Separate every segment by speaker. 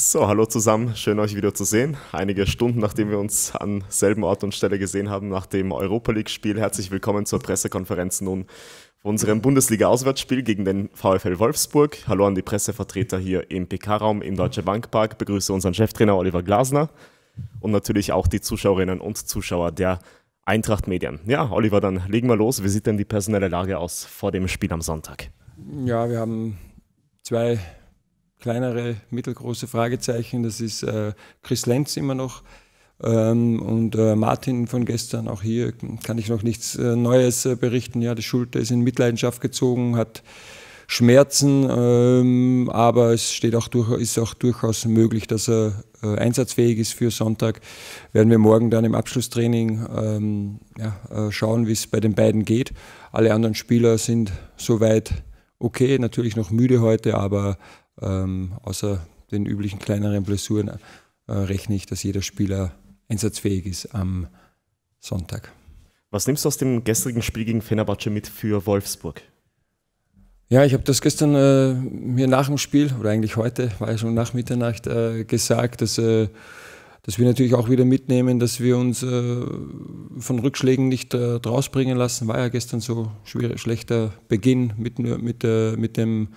Speaker 1: So, hallo zusammen, schön euch wieder zu sehen. Einige Stunden nachdem wir uns an selben Ort und Stelle gesehen haben nach dem Europa League Spiel, herzlich willkommen zur Pressekonferenz nun von unserem Bundesliga Auswärtsspiel gegen den VfL Wolfsburg. Hallo an die Pressevertreter hier im PK-Raum im Deutsche Bankpark. Begrüße unseren Cheftrainer Oliver Glasner und natürlich auch die Zuschauerinnen und Zuschauer der Eintracht Medien. Ja, Oliver, dann legen wir los. Wie sieht denn die personelle Lage aus vor dem Spiel am Sonntag?
Speaker 2: Ja, wir haben zwei kleinere, mittelgroße Fragezeichen. Das ist äh, Chris Lenz immer noch. Ähm, und äh, Martin von gestern, auch hier kann ich noch nichts äh, Neues äh, berichten. Ja, die Schulter ist in Mitleidenschaft gezogen, hat Schmerzen, ähm, aber es steht auch durch, ist auch durchaus möglich, dass er äh, einsatzfähig ist für Sonntag. Werden wir morgen dann im Abschlusstraining ähm, ja, äh, schauen, wie es bei den beiden geht. Alle anderen Spieler sind soweit okay, natürlich noch müde heute, aber ähm, außer den üblichen kleineren Blessuren äh, rechne ich, dass jeder Spieler einsatzfähig ist am Sonntag. Was nimmst du aus dem
Speaker 1: gestrigen Spiel gegen Fenerbahce mit für Wolfsburg?
Speaker 2: Ja, ich habe das gestern äh, mir nach dem Spiel, oder eigentlich heute, war ja schon nach Mitternacht, äh, gesagt, dass, äh, dass wir natürlich auch wieder mitnehmen, dass wir uns äh, von Rückschlägen nicht äh, rausbringen lassen. War ja gestern so schwer, schlechter Beginn mit, mit, äh, mit dem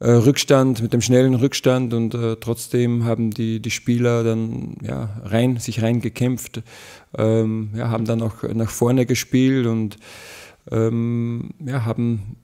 Speaker 2: äh, Rückstand, mit dem schnellen Rückstand und äh, trotzdem haben die, die Spieler dann ja, rein, sich reingekämpft, ähm, ja, haben dann auch nach vorne gespielt und ähm, ja, haben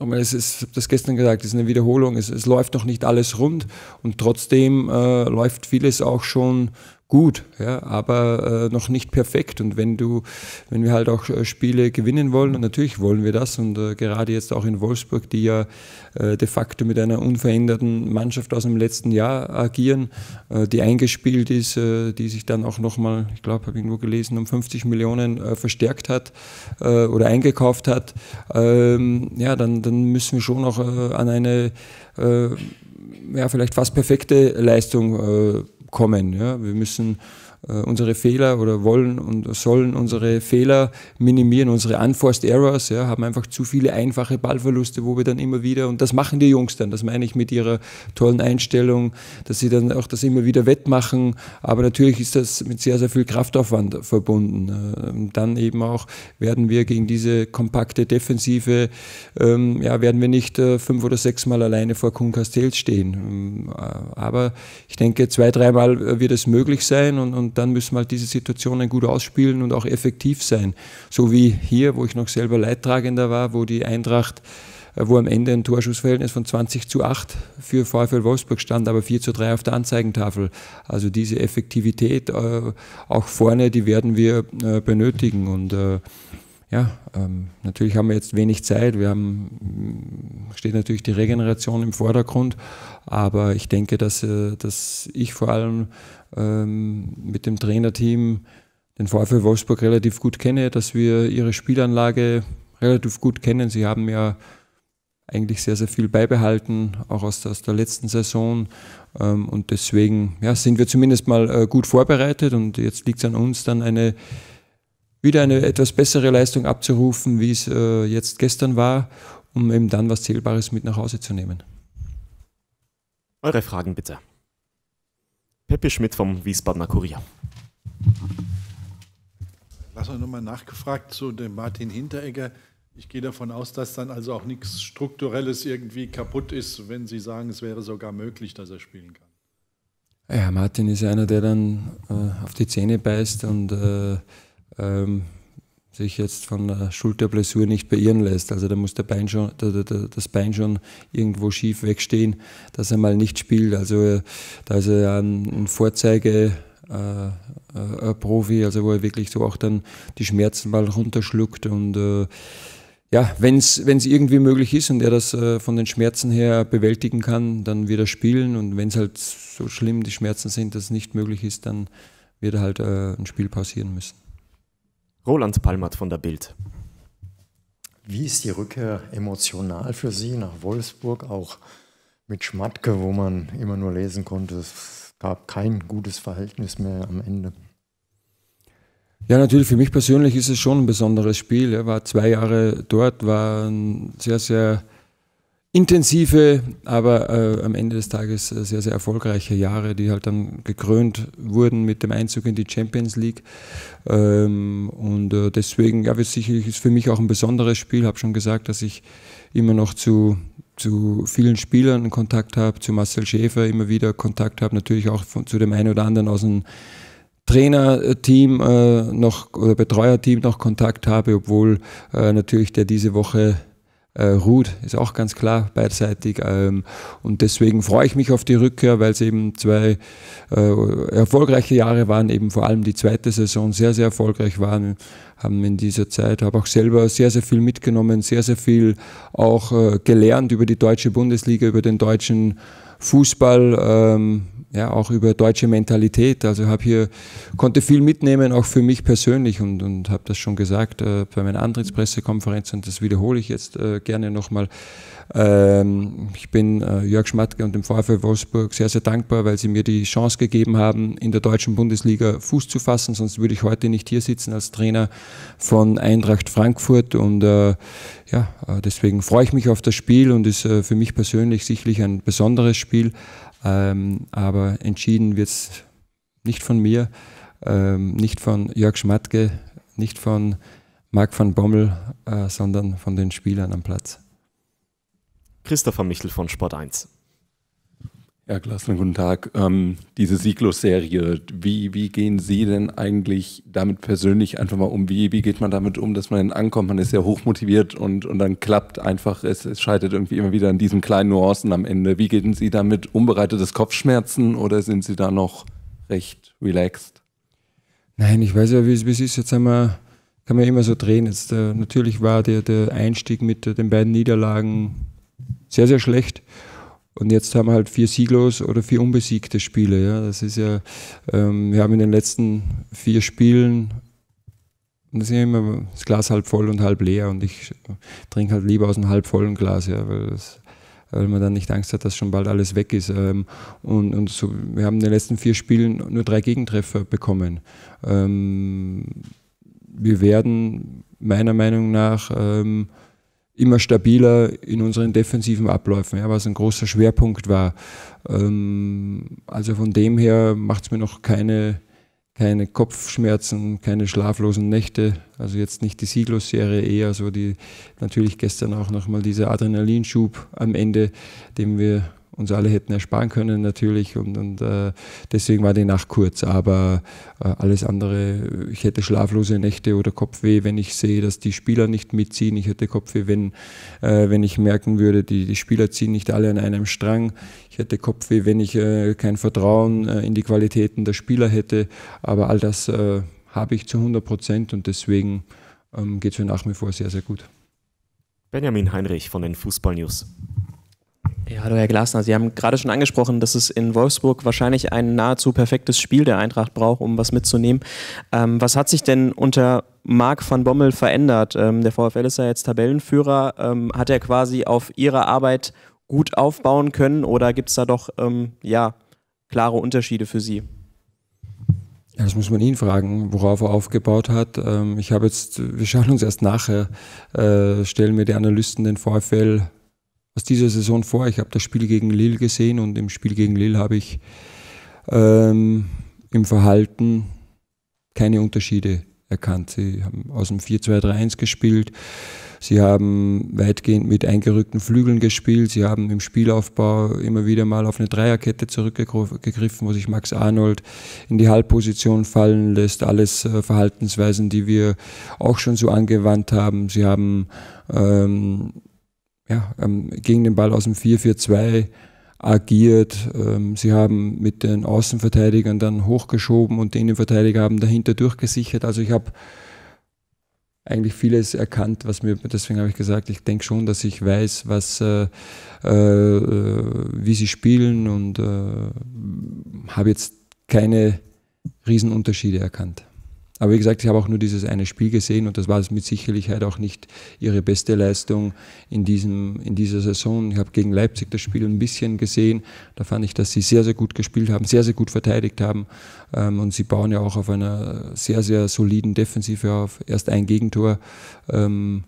Speaker 2: oh es ist, ich habe das gestern gesagt, es ist eine Wiederholung, es, es, läuft noch nicht alles rund und trotzdem äh, läuft vieles auch schon gut, ja, aber äh, noch nicht perfekt. Und wenn du, wenn wir halt auch äh, Spiele gewinnen wollen, und natürlich wollen wir das, und äh, gerade jetzt auch in Wolfsburg, die ja äh, de facto mit einer unveränderten Mannschaft aus dem letzten Jahr agieren, äh, die eingespielt ist, äh, die sich dann auch nochmal, ich glaube, habe ich irgendwo gelesen, um 50 Millionen verstärkt hat oder eingekauft hat, ähm, ja, dann, dann müssen wir schon auch an eine ja, vielleicht fast perfekte Leistung kommen. Ja? Wir müssen äh, unsere Fehler oder wollen und sollen unsere Fehler minimieren, unsere unforced errors, ja, haben einfach zu viele einfache Ballverluste, wo wir dann immer wieder, und das machen die Jungs dann, das meine ich mit ihrer tollen Einstellung, dass sie dann auch das immer wieder wettmachen, aber natürlich ist das mit sehr, sehr viel Kraftaufwand verbunden. Äh, dann eben auch werden wir gegen diese kompakte Defensive, ähm, ja, werden wir nicht äh, fünf oder sechs Mal alleine vor Kuhn-Castells stehen. Ähm, äh, aber ich denke, zwei, dreimal wird es möglich sein und, und und dann müssen wir halt diese Situationen gut ausspielen und auch effektiv sein. So wie hier, wo ich noch selber Leidtragender war, wo die Eintracht äh, wo am Ende ein Torschussverhältnis von 20 zu 8 für VfL Wolfsburg stand, aber 4 zu 3 auf der Anzeigentafel. Also diese Effektivität äh, auch vorne, die werden wir äh, benötigen. Und ja, ähm, natürlich haben wir jetzt wenig Zeit. Wir haben, mm, steht natürlich die Regeneration im Vordergrund, aber ich denke, dass, dass ich vor allem ähm, mit dem Trainerteam den VfL Wolfsburg relativ gut kenne, dass wir ihre Spielanlage relativ gut kennen. Sie haben ja eigentlich sehr, sehr viel beibehalten, auch aus der, aus der letzten Saison. Ähm, und deswegen ja, sind wir zumindest mal äh, gut vorbereitet und jetzt liegt es an uns, dann eine wieder eine etwas bessere Leistung abzurufen, wie es äh, jetzt gestern war, um eben dann was Zählbares mit nach Hause zu nehmen.
Speaker 1: Eure Fragen bitte. Peppe Schmidt vom Wiesbadener Kurier.
Speaker 3: Lass uns nochmal nachgefragt zu dem Martin Hinteregger. Ich gehe davon aus, dass dann also auch nichts Strukturelles irgendwie kaputt ist, wenn Sie sagen, es wäre sogar möglich, dass er spielen kann.
Speaker 2: Ja, Martin ist einer, der dann äh, auf die Zähne beißt und äh, ähm, sich jetzt von der Schulterblessur nicht beirren lässt. Also da muss der Bein schon, das Bein schon irgendwo schief wegstehen, dass er mal nicht spielt. Also äh, da ist er ja ein Vorzeige. Äh, äh, Profi, also wo er wirklich so auch dann die Schmerzen mal runterschluckt und ja, wenn es irgendwie möglich ist und er das äh, von den Schmerzen her bewältigen kann, dann wird er spielen. Und wenn es halt so schlimm die Schmerzen sind, dass es nicht möglich ist, dann wird er halt äh, ein Spiel pausieren müssen.
Speaker 3: Roland Palmert von der Bild. Wie ist die Rückkehr emotional für Sie nach Wolfsburg, auch mit Schmatke, wo man immer nur lesen konnte, es gab kein gutes Verhältnis mehr am Ende?
Speaker 2: Ja, natürlich, für mich persönlich ist es schon ein besonderes Spiel. Er war zwei Jahre dort, war ein sehr, sehr intensive, aber äh, am Ende des Tages äh, sehr, sehr erfolgreiche Jahre, die halt dann gekrönt wurden mit dem Einzug in die Champions League. Ähm, und äh, deswegen, ja, sicherlich ist für mich auch ein besonderes Spiel. Ich Habe schon gesagt, dass ich immer noch zu, zu vielen Spielern Kontakt habe, zu Marcel Schäfer immer wieder Kontakt habe, natürlich auch von, zu dem einen oder anderen aus dem Trainerteam äh, noch oder Betreuerteam noch Kontakt habe, obwohl äh, natürlich der diese Woche äh, ruht, ist auch ganz klar beidseitig. Ähm, und deswegen freue ich mich auf die Rückkehr, weil es eben zwei äh, erfolgreiche Jahre waren, eben vor allem die zweite Saison sehr, sehr erfolgreich waren, haben in dieser Zeit, habe auch selber sehr, sehr viel mitgenommen, sehr, sehr viel auch äh, gelernt über die deutsche Bundesliga, über den deutschen Fußball. Ähm, ja, auch über deutsche Mentalität. Also habe hier, konnte viel mitnehmen, auch für mich persönlich und, und habe das schon gesagt äh, bei meiner Antrittspressekonferenz und das wiederhole ich jetzt äh, gerne nochmal. Ähm, ich bin äh, Jörg Schmatke und dem VfL Wolfsburg sehr, sehr dankbar, weil sie mir die Chance gegeben haben, in der deutschen Bundesliga Fuß zu fassen, sonst würde ich heute nicht hier sitzen als Trainer von Eintracht Frankfurt und äh, ja, äh, deswegen freue ich mich auf das Spiel und ist äh, für mich persönlich sicherlich ein besonderes Spiel. Ähm, aber entschieden wird es nicht von mir, ähm, nicht von Jörg Schmatke, nicht von Marc van Bommel, äh, sondern von den Spielern am Platz.
Speaker 1: Christopher Michel von Sport 1.
Speaker 2: Herr Glasner, guten Tag. Ähm, diese Sieglos-Serie, wie, wie gehen Sie denn eigentlich damit persönlich einfach mal um? Wie, wie geht man damit um, dass man ankommt? Man ist ja hochmotiviert und, und dann klappt einfach, es, es scheitert irgendwie immer wieder an diesen kleinen Nuancen am Ende. Wie gehen Sie damit unbereitetes Kopfschmerzen oder sind Sie da noch recht relaxed? Nein, ich weiß ja, wie es ist. Jetzt einmal kann man immer so drehen. Jetzt, äh, natürlich war der, der Einstieg mit äh, den beiden Niederlagen sehr, sehr schlecht. Und jetzt haben wir halt vier Sieglos oder vier unbesiegte Spiele. Ja? Das ist ja, ähm, wir haben in den letzten vier Spielen, das ist ja immer das Glas halb voll und halb leer. Und ich trinke halt lieber aus einem halb vollen Glas, ja, weil, das, weil man dann nicht Angst hat, dass schon bald alles weg ist. Ähm, und, und so, wir haben in den letzten vier Spielen nur drei Gegentreffer bekommen. Ähm, wir werden meiner Meinung nach ähm, immer stabiler in unseren defensiven Abläufen, ja, was ein großer Schwerpunkt war. Ähm, also von dem her macht es mir noch keine, keine Kopfschmerzen, keine schlaflosen Nächte. Also jetzt nicht die siglos serie eher so die natürlich gestern auch nochmal dieser Adrenalinschub am Ende, dem wir uns alle hätten ersparen können natürlich und, und äh, deswegen war die Nacht kurz. Aber äh, alles andere, ich hätte schlaflose Nächte oder Kopfweh, wenn ich sehe, dass die Spieler nicht mitziehen. Ich hätte Kopfweh, wenn, äh, wenn ich merken würde, die, die Spieler ziehen nicht alle an einem Strang. Ich hätte Kopfweh, wenn ich äh, kein Vertrauen äh, in die Qualitäten der Spieler hätte. Aber all das äh, habe ich zu 100 Prozent und deswegen ähm, geht es mir nach wie vor sehr, sehr gut.
Speaker 1: Benjamin Heinrich von den Fußball News. Ja, hallo Herr Glasner, Sie haben gerade schon angesprochen, dass
Speaker 4: es in Wolfsburg wahrscheinlich ein nahezu perfektes Spiel der Eintracht braucht, um was mitzunehmen. Ähm, was hat sich denn unter Marc van Bommel verändert? Ähm, der VfL ist ja jetzt Tabellenführer. Ähm, hat er quasi auf Ihre Arbeit gut aufbauen können oder gibt es da doch ähm, ja, klare Unterschiede für Sie?
Speaker 2: Das muss man ihn fragen, worauf er aufgebaut hat. Ähm, ich habe jetzt, wir schauen uns erst nachher, äh, stellen mir die Analysten den VfL aus dieser Saison vor. Ich habe das Spiel gegen Lille gesehen und im Spiel gegen Lille habe ich ähm, im Verhalten keine Unterschiede erkannt. Sie haben aus dem 4-2-3-1 gespielt. Sie haben weitgehend mit eingerückten Flügeln gespielt. Sie haben im Spielaufbau immer wieder mal auf eine Dreierkette zurückgegriffen, wo sich Max Arnold in die Halbposition fallen lässt. Alles äh, Verhaltensweisen, die wir auch schon so angewandt haben. Sie haben ähm, ja, ähm, gegen den Ball aus dem 4-4-2 agiert. Ähm, sie haben mit den Außenverteidigern dann hochgeschoben und den Verteidiger haben dahinter durchgesichert. Also ich habe eigentlich vieles erkannt, was mir, deswegen habe ich gesagt, ich denke schon, dass ich weiß, was, äh, äh, wie sie spielen und äh, habe jetzt keine Riesenunterschiede erkannt. Aber wie gesagt, ich habe auch nur dieses eine Spiel gesehen und das war mit Sicherheit auch nicht ihre beste Leistung in, diesem, in dieser Saison. Ich habe gegen Leipzig das Spiel ein bisschen gesehen. Da fand ich, dass sie sehr, sehr gut gespielt haben, sehr, sehr gut verteidigt haben. Ähm, und sie bauen ja auch auf einer sehr, sehr soliden Defensive auf. Erst ein Gegentor. Ähm,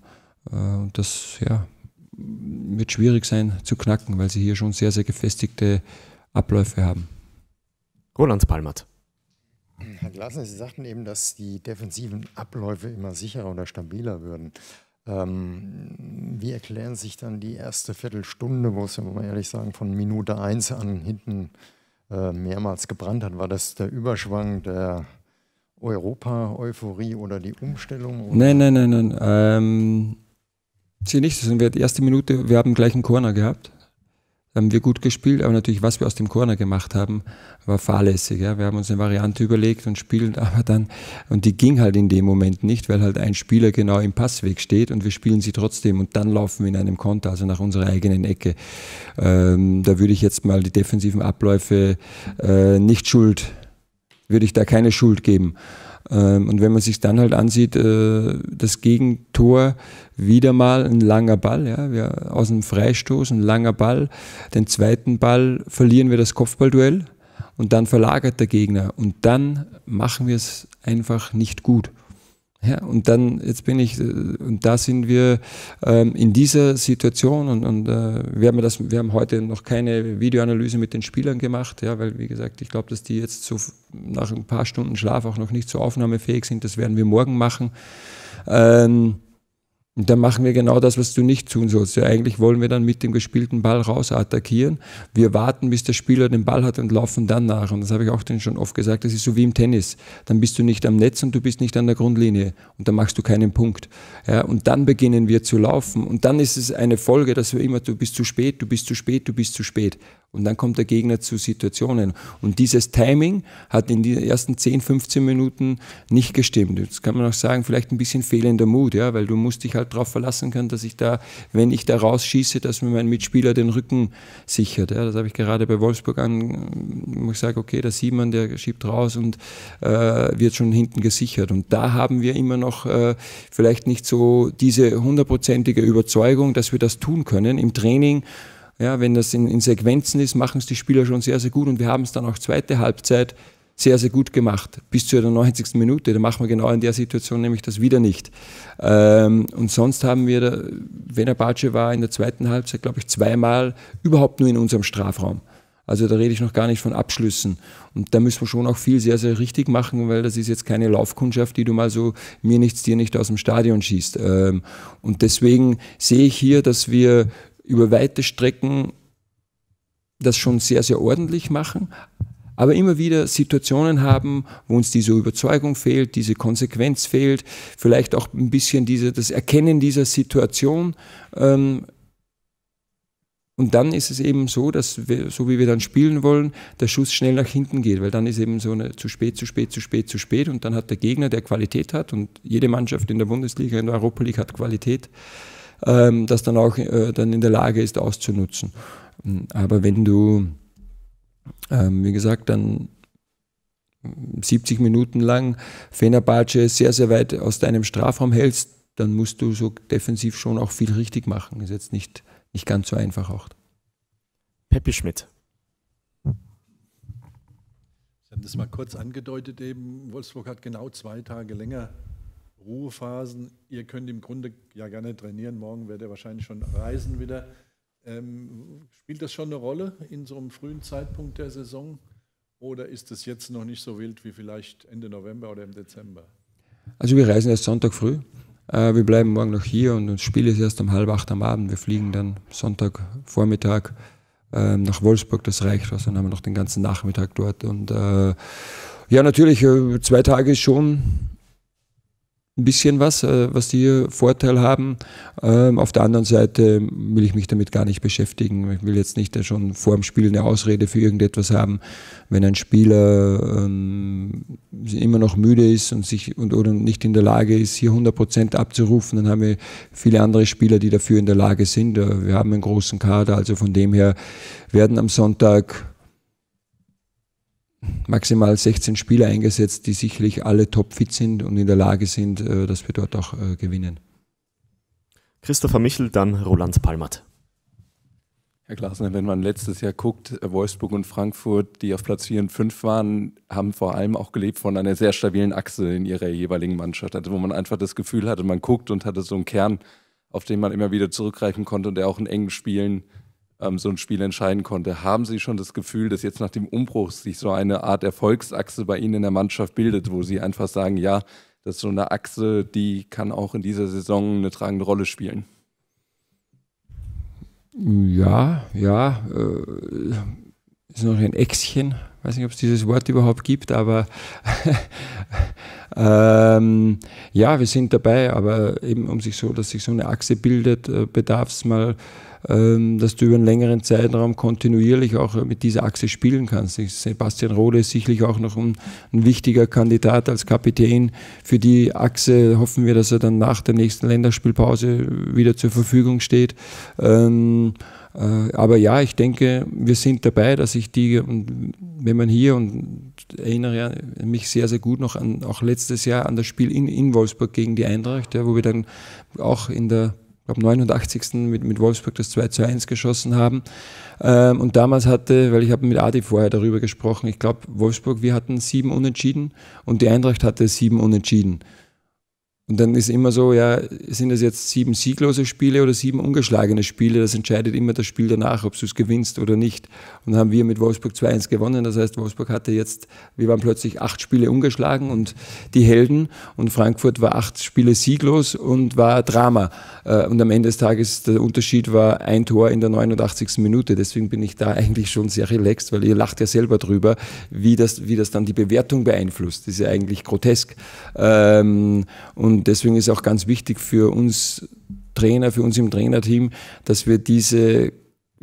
Speaker 2: äh, das ja, wird schwierig sein zu knacken, weil sie hier schon sehr, sehr gefestigte Abläufe haben. Roland Palmert.
Speaker 3: Herr Glasner, Sie sagten eben, dass die defensiven Abläufe immer sicherer oder stabiler würden. Ähm, wie erklären sich dann die erste Viertelstunde, wo es, wenn wir ehrlich sagen, von Minute 1 an hinten äh, mehrmals gebrannt hat? War das der Überschwang der Europa-Euphorie oder die Umstellung? Oder? Nein,
Speaker 2: nein, nein, nein. Ähm, sie nicht, das sind wir die erste Minute, wir haben gleich einen Corner gehabt haben wir gut gespielt, aber natürlich, was wir aus dem Corner gemacht haben, war fahrlässig. Ja. Wir haben uns eine Variante überlegt und spielen aber dann, und die ging halt in dem Moment nicht, weil halt ein Spieler genau im Passweg steht und wir spielen sie trotzdem und dann laufen wir in einem Konter, also nach unserer eigenen Ecke. Ähm, da würde ich jetzt mal die defensiven Abläufe äh, nicht schuld, würde ich da keine Schuld geben. Ähm, und wenn man sich dann halt ansieht, äh, das Gegentor wieder mal ein langer Ball, ja, wir, aus dem Freistoß ein langer Ball, den zweiten Ball verlieren wir das Kopfballduell und dann verlagert der Gegner und dann machen wir es einfach nicht gut. Ja, und dann, jetzt bin ich, äh, und da sind wir ähm, in dieser Situation und, und äh, wir, haben das, wir haben heute noch keine Videoanalyse mit den Spielern gemacht, ja, weil, wie gesagt, ich glaube, dass die jetzt so nach ein paar Stunden Schlaf auch noch nicht so aufnahmefähig sind. Das werden wir morgen machen. Ähm, und dann machen wir genau das, was du nicht tun sollst. Ja, eigentlich wollen wir dann mit dem gespielten Ball raus attackieren. Wir warten, bis der Spieler den Ball hat und laufen dann nach. Und das habe ich auch denen schon oft gesagt. Das ist so wie im Tennis. Dann bist du nicht am Netz und du bist nicht an der Grundlinie. Und dann machst du keinen Punkt. Ja, und dann beginnen wir zu laufen. Und dann ist es eine Folge, dass wir immer, du bist zu spät, du bist zu spät, du bist zu spät. Und dann kommt der Gegner zu Situationen. Und dieses Timing hat in den ersten 10, 15 Minuten nicht gestimmt. Jetzt kann man auch sagen, vielleicht ein bisschen fehlender Mut, ja, weil du musst dich halt darauf verlassen können, dass ich da, wenn ich da rausschieße, dass mir mein Mitspieler den Rücken sichert. Ja. Das habe ich gerade bei Wolfsburg an, wo ich sage, okay, da sieht man, der schiebt raus und äh, wird schon hinten gesichert. Und da haben wir immer noch äh, vielleicht nicht so diese hundertprozentige Überzeugung, dass wir das tun können im Training ja, wenn das in, in Sequenzen ist, machen es die Spieler schon sehr, sehr gut und wir haben es dann auch zweite Halbzeit sehr, sehr gut gemacht, bis zu der 90. Minute. Da machen wir genau in der Situation nämlich das wieder nicht. Ähm, und sonst haben wir, wenn er Batsche war in der zweiten Halbzeit, glaube ich, zweimal überhaupt nur in unserem Strafraum. Also da rede ich noch gar nicht von Abschlüssen. Und da müssen wir schon auch viel sehr, sehr richtig machen, weil das ist jetzt keine Laufkundschaft, die du mal so mir nichts, dir nicht aus dem Stadion schießt. Ähm, und deswegen sehe ich hier, dass wir über weite Strecken das schon sehr, sehr ordentlich machen, aber immer wieder Situationen haben, wo uns diese Überzeugung fehlt, diese Konsequenz fehlt, vielleicht auch ein bisschen diese, das Erkennen dieser Situation. Ähm, und dann ist es eben so, dass wir, so wie wir dann spielen wollen, der Schuss schnell nach hinten geht, weil dann ist eben so eine zu spät, zu spät, zu spät, zu spät und dann hat der Gegner, der Qualität hat und jede Mannschaft in der Bundesliga, in der Europa League hat Qualität, ähm, das dann auch äh, dann in der Lage ist auszunutzen. Ähm, aber wenn du, ähm, wie gesagt, dann 70 Minuten lang Fenerbahce sehr, sehr weit aus deinem Strafraum hältst, dann musst du so defensiv schon auch viel richtig machen. Ist jetzt nicht, nicht ganz so einfach auch. Peppi Schmidt. Sie
Speaker 3: haben das mal kurz angedeutet eben. Wolfsburg hat genau zwei Tage länger Ruhephasen. Ihr könnt im Grunde ja gerne trainieren. Morgen werdet ihr wahrscheinlich schon reisen wieder. Ähm, spielt das schon eine Rolle in so einem frühen Zeitpunkt der Saison? Oder ist es jetzt noch nicht so wild wie vielleicht Ende November oder im Dezember?
Speaker 2: Also wir reisen erst Sonntag früh. Äh, wir bleiben morgen noch hier und das Spiel ist erst um halb acht am Abend. Wir fliegen dann Sonntagvormittag äh, nach Wolfsburg, das reicht was. Dann haben wir noch den ganzen Nachmittag dort. Und äh, ja, natürlich, äh, zwei Tage ist schon ein bisschen was, äh, was die hier Vorteil haben. Ähm, auf der anderen Seite will ich mich damit gar nicht beschäftigen. Ich will jetzt nicht äh, schon vor dem Spiel eine Ausrede für irgendetwas haben. Wenn ein Spieler ähm, immer noch müde ist und sich und oder nicht in der Lage ist, hier 100 Prozent abzurufen, dann haben wir viele andere Spieler, die dafür in der Lage sind. Äh, wir haben einen großen Kader, also von dem her werden am Sonntag maximal 16 Spieler eingesetzt, die sicherlich alle topfit sind und in der Lage sind, äh, dass wir dort auch äh, gewinnen.
Speaker 1: Christopher Michel, dann Roland Palmert.
Speaker 2: Herr Glasner, wenn man letztes Jahr guckt, äh, Wolfsburg und Frankfurt, die auf Platz 4 und 5 waren, haben vor allem auch gelebt von einer sehr stabilen Achse in ihrer jeweiligen Mannschaft. Also wo man einfach das Gefühl hatte, man guckt und hatte so einen Kern, auf den man immer wieder zurückgreifen konnte und der auch in engen Spielen ähm, so ein Spiel entscheiden konnte. Haben Sie schon das Gefühl, dass jetzt nach dem Umbruch sich so eine Art Erfolgsachse bei Ihnen in der Mannschaft bildet, wo Sie einfach sagen, ja, das ist so eine Achse, die kann auch in dieser Saison eine tragende Rolle spielen? Ja, ja, äh, ist noch ein Äxchen. Ich weiß nicht, ob es dieses Wort überhaupt gibt, aber ähm, ja, wir sind dabei, aber eben um sich so, dass sich so eine Achse bildet, äh, bedarf es mal ähm, dass du über einen längeren Zeitraum kontinuierlich auch mit dieser Achse spielen kannst. Sebastian Rode ist sicherlich auch noch ein, ein wichtiger Kandidat als Kapitän für die Achse. Hoffen wir, dass er dann nach der nächsten Länderspielpause wieder zur Verfügung steht. Ähm, äh, aber ja, ich denke, wir sind dabei, dass ich die, und wenn man hier, und erinnere mich sehr, sehr gut noch an, auch letztes Jahr an das Spiel in, in Wolfsburg gegen die Eintracht, ja, wo wir dann auch in der ich glaube 89. Mit, mit Wolfsburg das 2 zu 1 geschossen haben. Ähm, und damals hatte, weil ich habe mit Adi vorher darüber gesprochen, ich glaube Wolfsburg, wir hatten sieben Unentschieden und die Eintracht hatte sieben Unentschieden. Und dann ist immer so, ja, sind es jetzt sieben sieglose Spiele oder sieben ungeschlagene Spiele? Das entscheidet immer das Spiel danach, ob du es gewinnst oder nicht. Und dann haben wir mit Wolfsburg 2-1 gewonnen. Das heißt, Wolfsburg hatte jetzt, wir waren plötzlich acht Spiele ungeschlagen und die Helden. Und Frankfurt war acht Spiele sieglos und war Drama. Äh, und am Ende des Tages, der Unterschied war ein Tor in der 89. Minute. Deswegen bin ich da eigentlich schon sehr relaxed, weil ihr lacht ja selber drüber, wie das, wie das dann die Bewertung beeinflusst. Das ist ja eigentlich grotesk. Ähm, und und deswegen ist auch ganz wichtig für uns Trainer, für uns im Trainerteam, dass wir diese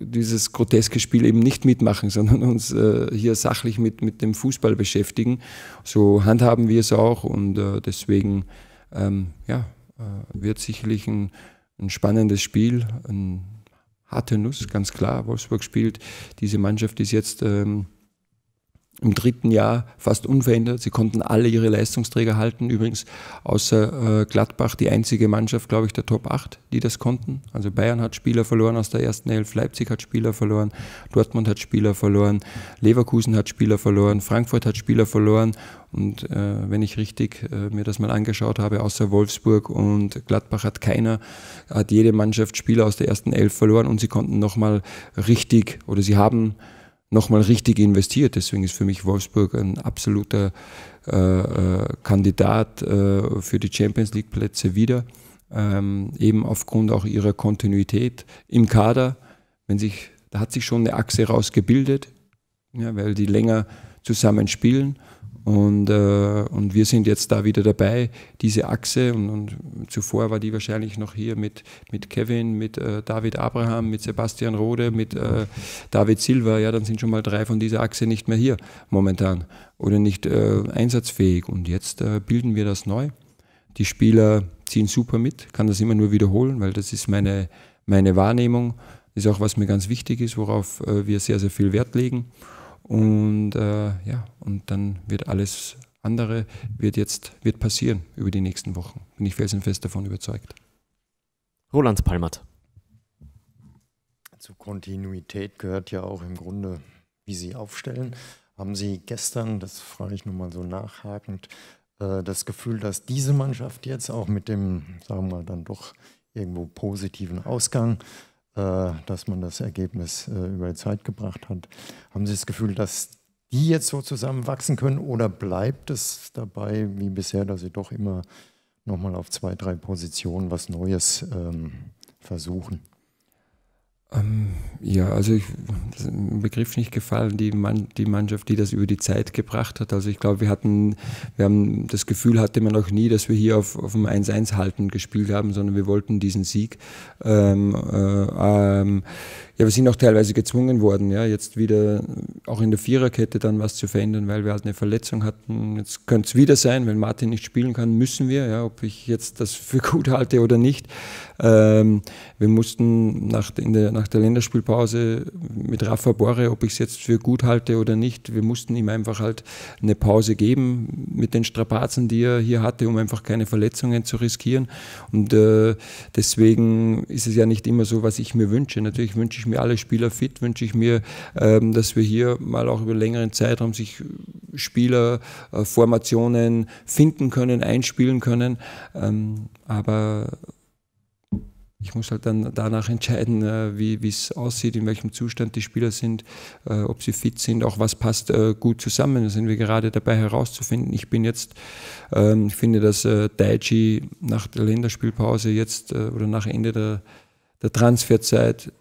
Speaker 2: dieses groteske Spiel eben nicht mitmachen, sondern uns äh, hier sachlich mit, mit dem Fußball beschäftigen. So handhaben wir es auch und äh, deswegen ähm, ja, äh, wird sicherlich ein, ein spannendes Spiel, ein harte Nuss, ganz klar. Wolfsburg spielt, diese Mannschaft die ist jetzt ähm, im dritten Jahr fast unverändert. Sie konnten alle ihre Leistungsträger halten. Übrigens außer äh, Gladbach die einzige Mannschaft, glaube ich, der Top 8, die das konnten. Also Bayern hat Spieler verloren aus der ersten Elf, Leipzig hat Spieler verloren, Dortmund hat Spieler verloren, Leverkusen hat Spieler verloren, Frankfurt hat Spieler verloren. Und äh, wenn ich richtig äh, mir das mal angeschaut habe, außer Wolfsburg und Gladbach hat keiner, hat jede Mannschaft Spieler aus der ersten Elf verloren und sie konnten nochmal richtig oder sie haben nochmal richtig investiert. Deswegen ist für mich Wolfsburg ein absoluter äh, äh, Kandidat äh, für die Champions League Plätze wieder. Ähm, eben aufgrund auch ihrer Kontinuität im Kader. Wenn sich, da hat sich schon eine Achse rausgebildet, ja, weil die länger zusammen spielen. Und, äh, und wir sind jetzt da wieder dabei, diese Achse, und, und zuvor war die wahrscheinlich noch hier mit, mit Kevin, mit äh, David Abraham, mit Sebastian Rode, mit äh, David Silva, ja, dann sind schon mal drei von dieser Achse nicht mehr hier momentan oder nicht äh, einsatzfähig. Und jetzt äh, bilden wir das neu. Die Spieler ziehen super mit, kann das immer nur wiederholen, weil das ist meine, meine Wahrnehmung, ist auch was mir ganz wichtig ist, worauf äh, wir sehr, sehr viel Wert legen. Und äh, ja, und dann wird alles andere wird jetzt wird passieren über die nächsten Wochen. Bin ich felsenfest davon überzeugt.
Speaker 1: Roland Palmert.
Speaker 3: Zu Kontinuität gehört ja auch im Grunde, wie Sie aufstellen. Haben Sie gestern, das frage ich nur mal so nachhakend, äh, das Gefühl, dass diese Mannschaft jetzt auch mit dem, sagen wir mal, dann doch irgendwo positiven Ausgang äh, dass man das Ergebnis äh, über die Zeit gebracht hat. Haben Sie das Gefühl, dass die jetzt so zusammenwachsen können oder bleibt es dabei wie bisher, dass Sie doch immer nochmal auf zwei, drei Positionen was Neues ähm, versuchen?
Speaker 2: Ähm, ja, also ich, das ist ein Begriff nicht gefallen, die, Mann, die Mannschaft, die das über die Zeit gebracht hat. Also ich glaube, wir hatten, wir haben das Gefühl hatte man noch nie, dass wir hier auf, auf dem 1-1 halten gespielt haben, sondern wir wollten diesen Sieg. Ähm, äh, ähm, ja, wir sind auch teilweise gezwungen worden, ja, jetzt wieder auch in der Viererkette dann was zu verändern, weil wir halt eine Verletzung hatten. Jetzt könnte es wieder sein, wenn Martin nicht spielen kann, müssen wir, ja, ob ich jetzt das für gut halte oder nicht. Ähm, wir mussten nach, in der, nach nach der Länderspielpause mit Rafa Borre, ob ich es jetzt für gut halte oder nicht. Wir mussten ihm einfach halt eine Pause geben mit den Strapazen, die er hier hatte, um einfach keine Verletzungen zu riskieren. Und äh, deswegen ist es ja nicht immer so, was ich mir wünsche. Natürlich wünsche ich mir alle Spieler fit, wünsche ich mir, ähm, dass wir hier mal auch über längeren Zeitraum sich Spieler, äh, Formationen finden können, einspielen können. Ähm, aber ich muss halt dann danach entscheiden, äh, wie es aussieht, in welchem Zustand die Spieler sind, äh, ob sie fit sind, auch was passt äh, gut zusammen. Da sind wir gerade dabei herauszufinden. Ich bin jetzt, ähm, ich finde, dass Daichi nach der Länderspielpause jetzt oder nach Ende der, der Transferzeit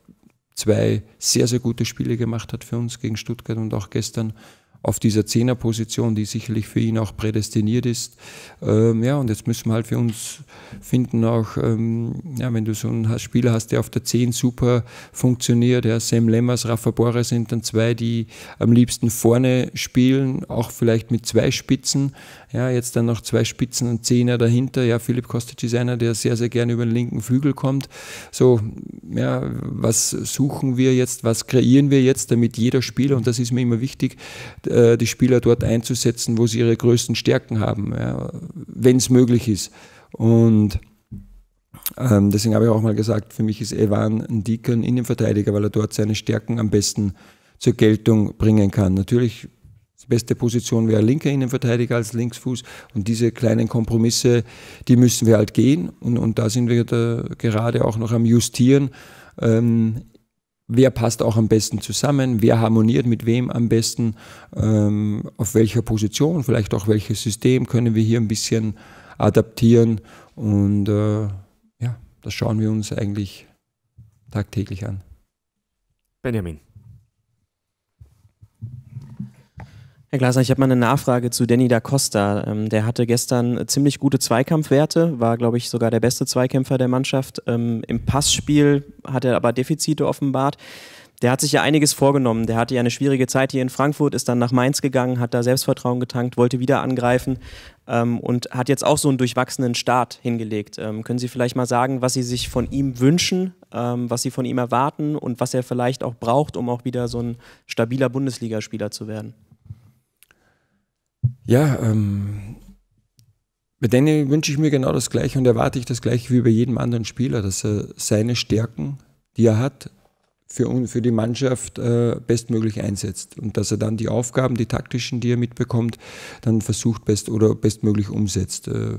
Speaker 2: zwei sehr, sehr gute Spiele gemacht hat für uns gegen Stuttgart und auch gestern auf dieser Zehnerposition, die sicherlich für ihn auch prädestiniert ist. Ähm, ja, und jetzt müssen wir halt für uns finden, auch ähm, ja, wenn du so einen Spieler hast, der auf der Zehn super funktioniert, ja, Sam Lemmers, Rafa Borre sind dann zwei, die am liebsten vorne spielen, auch vielleicht mit zwei Spitzen, ja, jetzt dann noch zwei Spitzen und Zehner dahinter. Ja, Philipp Kostic ist einer, der sehr, sehr gerne über den linken Flügel kommt. So, ja, was suchen wir jetzt, was kreieren wir jetzt, damit jeder Spieler, und das ist mir immer wichtig, äh, die Spieler dort einzusetzen, wo sie ihre größten Stärken haben, ja, wenn es möglich ist. Und ähm, deswegen habe ich auch mal gesagt, für mich ist Evan ein Dicker ein Innenverteidiger, weil er dort seine Stärken am besten zur Geltung bringen kann. Natürlich die beste Position wäre linker Innenverteidiger als Linksfuß. Und diese kleinen Kompromisse, die müssen wir halt gehen. Und, und da sind wir da gerade auch noch am Justieren. Ähm, wer passt auch am besten zusammen, wer harmoniert mit wem am besten, ähm, auf welcher Position, vielleicht auch welches System können wir hier ein bisschen adaptieren. Und äh, ja, das schauen wir uns eigentlich tagtäglich an. Benjamin.
Speaker 4: Herr Glasner, ich habe mal eine Nachfrage zu Danny da Costa. Ähm, der hatte gestern ziemlich gute Zweikampfwerte, war, glaube ich, sogar der beste Zweikämpfer der Mannschaft. Ähm, Im Passspiel hat er aber Defizite offenbart. Der hat sich ja einiges vorgenommen. Der hatte ja eine schwierige Zeit hier in Frankfurt, ist dann nach Mainz gegangen, hat da Selbstvertrauen getankt, wollte wieder angreifen ähm, und hat jetzt auch so einen durchwachsenen Start hingelegt. Ähm, können Sie vielleicht mal sagen, was Sie sich von ihm wünschen, ähm, was Sie von ihm erwarten und was er vielleicht auch braucht, um auch wieder so ein stabiler Bundesligaspieler zu werden?
Speaker 2: ja, ähm, bei Danny wünsche ich mir genau das Gleiche und erwarte ich das Gleiche wie bei jedem anderen Spieler, dass er seine Stärken, die er hat, für, für die Mannschaft äh, bestmöglich einsetzt und dass er dann die Aufgaben, die taktischen, die er mitbekommt, dann versucht best oder bestmöglich umsetzt. Äh,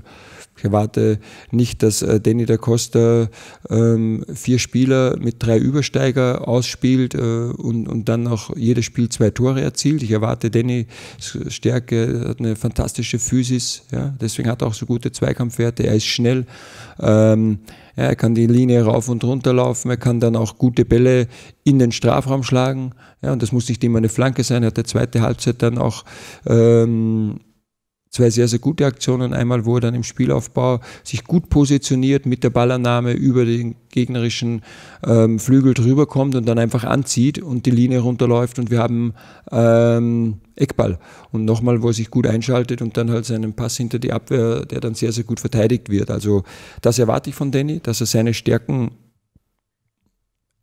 Speaker 2: ich erwarte nicht, dass äh, Danny da Costa ähm, vier Spieler mit drei Übersteiger ausspielt äh, und, und dann noch jedes Spiel zwei Tore erzielt. Ich erwarte Danny Stärke, hat eine fantastische Physis, ja? deswegen hat er auch so gute Zweikampfwerte, er ist schnell. Ähm, ja, er kann die Linie rauf und runter laufen, er kann dann auch gute Bälle in den Strafraum schlagen. Ja, und das muss nicht immer eine Flanke sein. Er hat der zweite Halbzeit dann auch ähm, zwei sehr, sehr gute Aktionen. Einmal, wo er dann im Spielaufbau sich gut positioniert, mit der Ballannahme über den gegnerischen ähm, Flügel drüber kommt und dann einfach anzieht und die Linie runterläuft und wir haben ähm, Eckball. Und nochmal, wo er sich gut einschaltet und dann halt seinen Pass hinter die Abwehr, der dann sehr, sehr gut verteidigt wird. Also das erwarte ich von Danny, dass er seine Stärken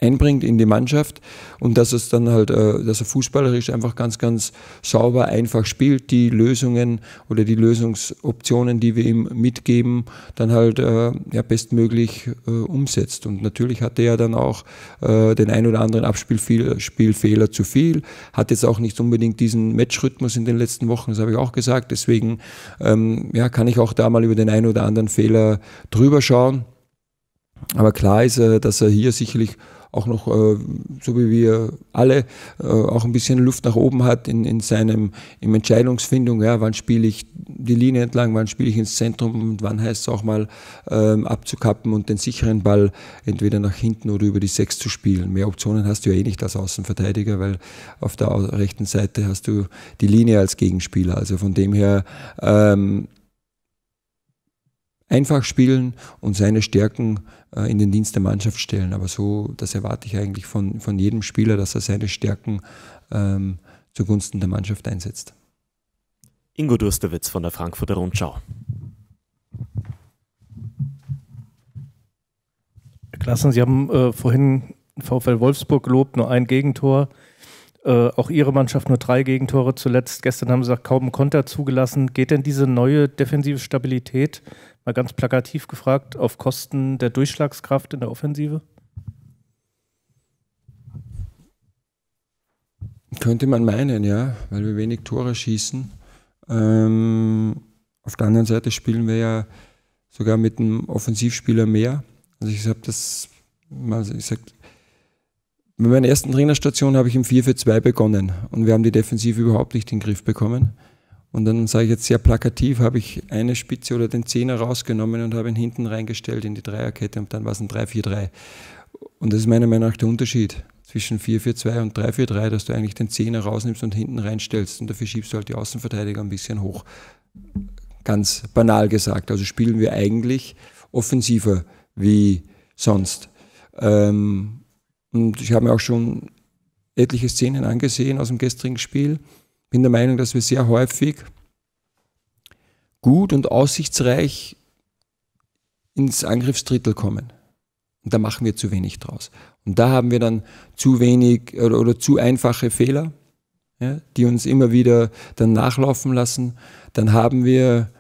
Speaker 2: einbringt in die Mannschaft und dass es dann halt, äh, dass er fußballerisch einfach ganz, ganz sauber, einfach spielt, die Lösungen oder die Lösungsoptionen, die wir ihm mitgeben, dann halt äh, ja, bestmöglich äh, umsetzt. Und natürlich hatte er dann auch äh, den ein oder anderen Abspielfehler zu viel, hat jetzt auch nicht unbedingt diesen Matchrhythmus in den letzten Wochen, das habe ich auch gesagt. Deswegen ähm, ja, kann ich auch da mal über den einen oder anderen Fehler drüber schauen. Aber klar ist, äh, dass er hier sicherlich auch noch, äh, so wie wir alle, äh, auch ein bisschen Luft nach oben hat in, in seinem in Entscheidungsfindung. Ja, wann spiele ich die Linie entlang, wann spiele ich ins Zentrum und wann heißt es auch mal ähm, abzukappen und den sicheren Ball entweder nach hinten oder über die Sechs zu spielen. Mehr Optionen hast du ja eh nicht als Außenverteidiger, weil auf der rechten Seite hast du die Linie als Gegenspieler. Also von dem her ähm, einfach spielen und seine Stärken äh, in den Dienst der Mannschaft stellen. Aber so, das erwarte ich eigentlich von, von jedem Spieler, dass er seine Stärken ähm, zugunsten der Mannschaft einsetzt.
Speaker 1: Ingo Durstewitz von der Frankfurter Rundschau. Herr Klassen, Sie haben äh, vorhin VfL Wolfsburg gelobt, nur ein Gegentor. Äh, auch ihre Mannschaft nur drei Gegentore zuletzt. Gestern haben sie gesagt, kaum einen Konter zugelassen. Geht denn diese neue defensive Stabilität, mal ganz plakativ gefragt, auf Kosten der Durchschlagskraft in der Offensive?
Speaker 2: Könnte man meinen, ja, weil wir wenig Tore schießen. Ähm, auf der anderen Seite spielen wir ja sogar mit einem Offensivspieler mehr. Also ich habe das, also ich sage mit meiner ersten Trainerstation habe ich im 4-4-2 begonnen und wir haben die Defensive überhaupt nicht in den Griff bekommen. Und dann sage ich jetzt sehr plakativ, habe ich eine Spitze oder den Zehner rausgenommen und habe ihn hinten reingestellt in die Dreierkette und dann war es ein 3-4-3. Und das ist meiner Meinung nach der Unterschied zwischen 4-4-2 und 3-4-3, dass du eigentlich den Zehner rausnimmst und hinten reinstellst und dafür schiebst du halt die Außenverteidiger ein bisschen hoch. Ganz banal gesagt. Also spielen wir eigentlich offensiver wie sonst. Ähm, und ich habe mir auch schon etliche Szenen angesehen aus dem gestrigen Spiel. Bin der Meinung, dass wir sehr häufig gut und aussichtsreich ins Angriffsdrittel kommen. Und da machen wir zu wenig draus. Und da haben wir dann zu wenig oder, oder zu einfache Fehler, ja, die uns immer wieder dann nachlaufen lassen. Dann haben wir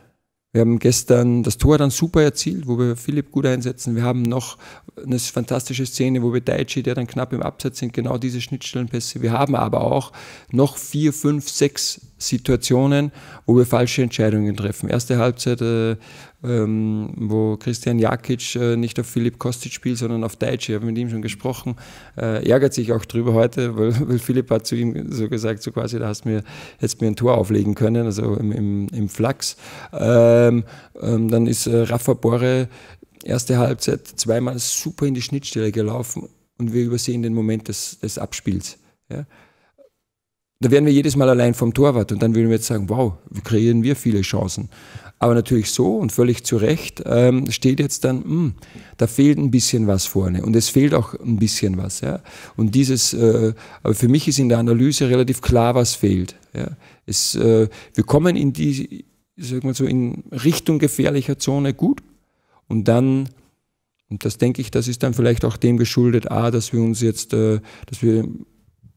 Speaker 2: wir haben gestern das Tor dann super erzielt, wo wir Philipp gut einsetzen. Wir haben noch eine fantastische Szene, wo wir Daichi, der dann knapp im Absatz sind, genau diese Schnittstellenpässe. Wir haben aber auch noch vier, fünf, sechs Situationen, wo wir falsche Entscheidungen treffen. Erste Halbzeit äh, ähm, wo Christian Jakic äh, nicht auf Philipp Kostic spielt, sondern auf Deitsch. Ich habe mit ihm schon gesprochen. Äh, ärgert sich auch drüber heute, weil, weil Philipp hat zu ihm so gesagt, so quasi, da hast mir jetzt mir ein Tor auflegen können, also im, im, im Flachs. Ähm, ähm, dann ist äh, Rafa Borre erste Halbzeit zweimal super in die Schnittstelle gelaufen und wir übersehen den Moment des, des Abspiels. Ja? Da wären wir jedes Mal allein vom Torwart und dann würden wir jetzt sagen, wow, kreieren wir viele Chancen. Aber natürlich so und völlig zu Recht ähm, steht jetzt dann, mh, hm, da fehlt ein bisschen was vorne und es fehlt auch ein bisschen was. Ja? Und dieses, äh, aber für mich ist in der Analyse relativ klar, was fehlt. Ja? Es, äh, wir kommen in die, sagen wir so, in Richtung gefährlicher Zone gut und dann und das denke ich, das ist dann vielleicht auch dem geschuldet, A, ah, dass wir uns jetzt, äh, dass wir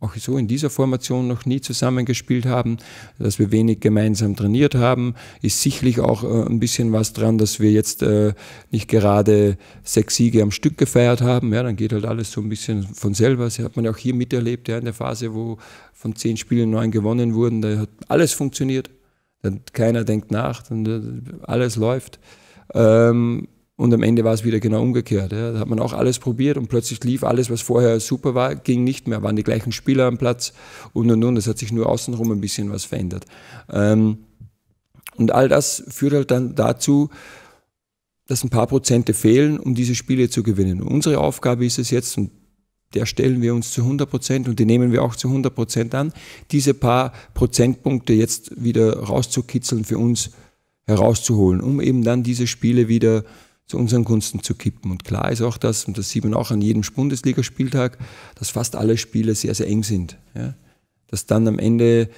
Speaker 2: auch so in dieser Formation noch nie zusammengespielt haben, dass wir wenig gemeinsam trainiert haben, ist sicherlich auch äh, ein bisschen was dran, dass wir jetzt äh, nicht gerade sechs Siege am Stück gefeiert haben. Ja, dann geht halt alles so ein bisschen von selber. Das hat man auch hier miterlebt, ja, in der Phase, wo von zehn Spielen neun gewonnen wurden. Da hat alles funktioniert. Dann keiner denkt nach, dann äh, alles läuft. Ähm, und am Ende war es wieder genau umgekehrt. Ja. Da hat man auch alles probiert und plötzlich lief alles, was vorher super war, ging nicht mehr, waren die gleichen Spieler am Platz und und und. Es hat sich nur außenrum ein bisschen was verändert. Ähm, und all das führt halt dann dazu, dass ein paar Prozente fehlen, um diese Spiele zu gewinnen. Und unsere Aufgabe ist es jetzt, und der stellen wir uns zu 100 Prozent und die nehmen wir auch zu 100 Prozent an, diese paar Prozentpunkte jetzt wieder rauszukitzeln für uns herauszuholen, um eben dann diese Spiele wieder zu zu unseren Gunsten zu kippen. Und klar ist auch das, und das sieht man auch an jedem Bundesligaspieltag, dass fast alle Spiele sehr, sehr eng sind. Ja? Dass dann am Ende,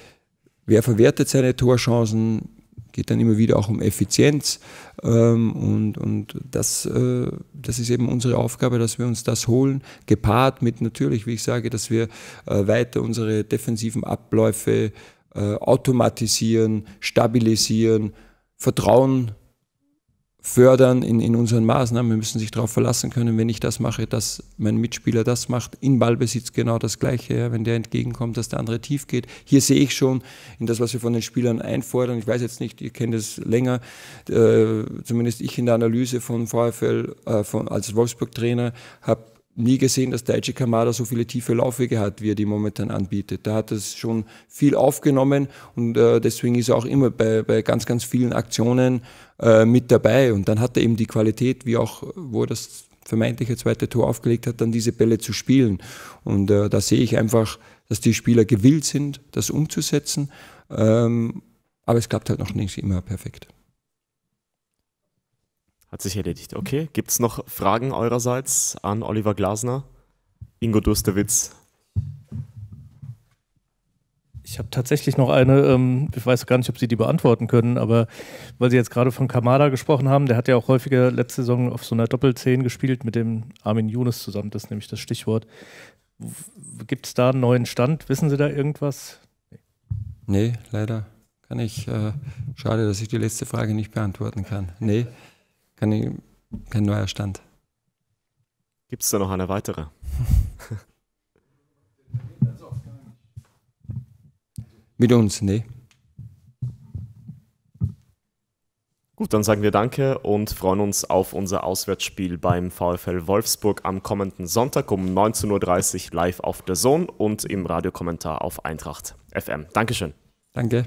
Speaker 2: wer verwertet seine Torchancen, geht dann immer wieder auch um Effizienz. Ähm, und und das, äh, das ist eben unsere Aufgabe, dass wir uns das holen, gepaart mit natürlich, wie ich sage, dass wir äh, weiter unsere defensiven Abläufe äh, automatisieren, stabilisieren, Vertrauen fördern in, in unseren Maßnahmen. Wir müssen sich darauf verlassen können, wenn ich das mache, dass mein Mitspieler das macht. In Ballbesitz genau das Gleiche, ja, wenn der entgegenkommt, dass der andere tief geht. Hier sehe ich schon in das, was wir von den Spielern einfordern. Ich weiß jetzt nicht, ihr kennt es länger, äh, zumindest ich in der Analyse von VfL, äh, von, als Wolfsburg-Trainer, habe nie gesehen, dass Daichi Kamada so viele tiefe Laufwege hat, wie er die momentan anbietet. Da hat es schon viel aufgenommen und äh, deswegen ist er auch immer bei, bei ganz, ganz vielen Aktionen äh, mit dabei. Und dann hat er eben die Qualität, wie auch, wo er das vermeintliche zweite Tor aufgelegt hat, dann diese Bälle zu spielen. Und äh, da sehe ich einfach, dass die Spieler gewillt sind, das umzusetzen. Ähm, aber es klappt halt noch nicht immer perfekt.
Speaker 1: Hat sich erledigt. Okay, gibt es noch Fragen eurerseits an Oliver Glasner? Ingo Durstewitz. Ich habe tatsächlich noch eine, ähm, ich weiß gar nicht, ob Sie die beantworten können, aber weil Sie jetzt gerade von Kamada gesprochen haben, der hat ja auch häufiger letzte Saison auf so einer Doppelzehn gespielt mit dem Armin Younes zusammen, das ist nämlich das Stichwort.
Speaker 2: Gibt es da einen neuen Stand? Wissen Sie da irgendwas? Nee, leider kann ich. Äh, schade, dass ich die letzte Frage nicht beantworten kann. Nee kein, kein neuer Stand. Gibt es da noch eine weitere? Mit uns,
Speaker 1: nee. Gut, dann sagen wir Danke und freuen uns auf unser Auswärtsspiel beim VfL Wolfsburg am kommenden Sonntag um 19.30 Uhr live auf der Sohn und im Radiokommentar auf Eintracht FM. Dankeschön. Danke.